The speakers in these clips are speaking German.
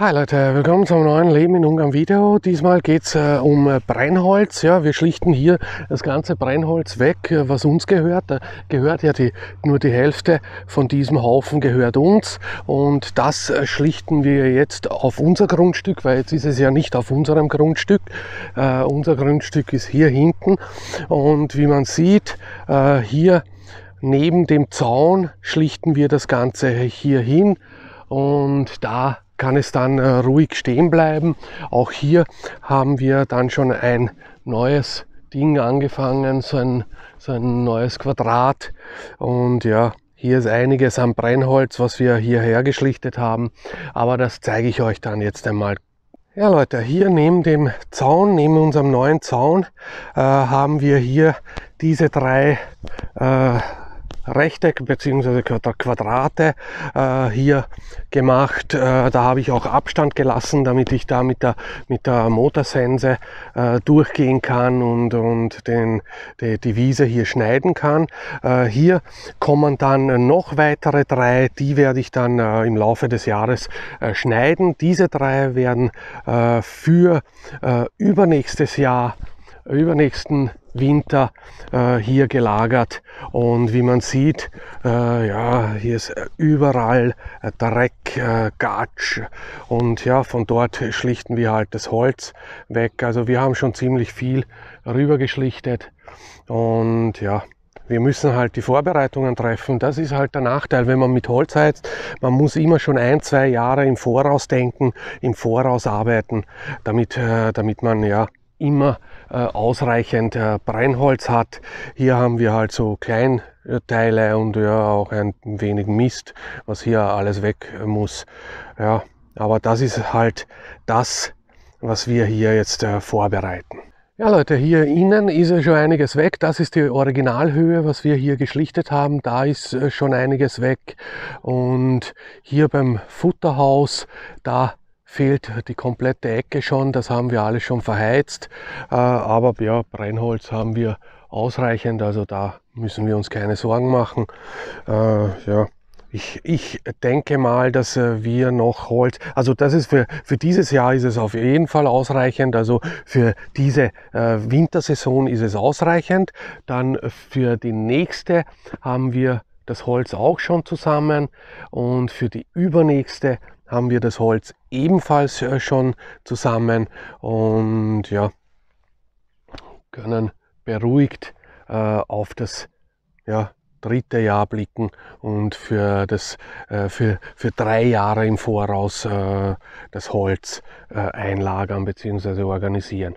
Hi Leute, willkommen zum neuen Leben in Ungarn Video. Diesmal geht es äh, um äh, Brennholz. Ja, wir schlichten hier das ganze Brennholz weg, äh, was uns gehört. Da äh, gehört ja die, nur die Hälfte von diesem Haufen gehört uns. Und das schlichten wir jetzt auf unser Grundstück, weil jetzt ist es ja nicht auf unserem Grundstück. unser Grundstück ist hier hinten. Und wie man sieht, hier neben dem Zaun schlichten wir das Ganze hier hin. Und da kann es dann äh, ruhig stehen bleiben. Auch hier haben wir dann schon ein neues Ding angefangen, so ein, so ein neues Quadrat. Und ja, hier ist einiges am Brennholz, was wir hierher geschlichtet haben. Aber das zeige ich euch dann jetzt einmal. Ja Leute, hier neben dem Zaun, neben unserem neuen Zaun, äh, haben wir hier diese drei äh, Rechteck bzw. Quadrate äh, hier gemacht. Äh, da habe ich auch Abstand gelassen, damit ich da mit der, mit der Motorsense äh, durchgehen kann und, und den, die, die Wiese hier schneiden kann. Äh, hier kommen dann noch weitere drei, die werde ich dann äh, im Laufe des Jahres äh, schneiden. Diese drei werden für übernächstes Jahr, übernächsten Jahr Winter äh, hier gelagert und wie man sieht, äh, ja, hier ist überall äh, Dreck, äh, Gatsch und ja, von dort schlichten wir halt das Holz weg. Also wir haben schon ziemlich viel rübergeschlichtet und ja, wir müssen halt die Vorbereitungen treffen. Das ist halt der Nachteil, wenn man mit Holz heizt. Man muss immer schon ein, zwei Jahre im Voraus denken, im Voraus arbeiten, damit, äh, damit man ja immer äh, ausreichend äh, Brennholz hat. Hier haben wir halt so Kleinteile und ja auch ein wenig Mist, was hier alles weg äh, muss. Ja, aber das ist halt das, was wir hier jetzt äh, vorbereiten. Ja Leute, hier innen ist schon einiges weg. Das ist die Originalhöhe, was wir hier geschlichtet haben. Da ist äh, schon einiges weg. Und hier beim Futterhaus, da fehlt die komplette Ecke schon, das haben wir alles schon verheizt, äh, aber ja, Brennholz haben wir ausreichend, also da müssen wir uns keine Sorgen machen. Äh, ja. Ich, ich, denke mal, dass äh, wir noch Holz, also das ist für, für dieses Jahr ist es auf jeden Fall ausreichend, also für diese Wintersaison ist es ausreichend. Dann für die nächste haben wir das Holz auch schon zusammen und für die übernächste haben wir das Holz ebenfalls äh, schon zusammen und ja, können beruhigt äh, auf das ja, dritte Jahr blicken und für, das, äh, für, für drei Jahre im Voraus äh, das Holz äh, einlagern bzw. organisieren.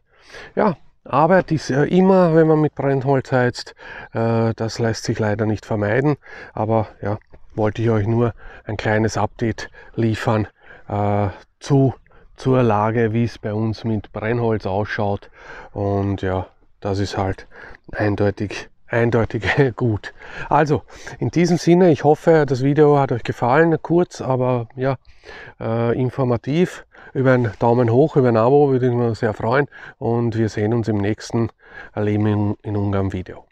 Ja, Arbeit ist äh, immer, wenn man mit Brennholz heizt, das lässt sich leider nicht vermeiden, aber ja, wollte ich euch nur ein kleines Update liefern äh, zu, zur Lage, wie es bei uns mit Brennholz ausschaut. Und ja, das ist halt eindeutig eindeutig gut. Also, in diesem Sinne, ich hoffe, das Video hat euch gefallen, kurz, aber ja, äh, informativ. Über einen Daumen hoch, über ein Abo würde ich mich sehr freuen und wir sehen uns im nächsten Leben in, in Ungarn Video.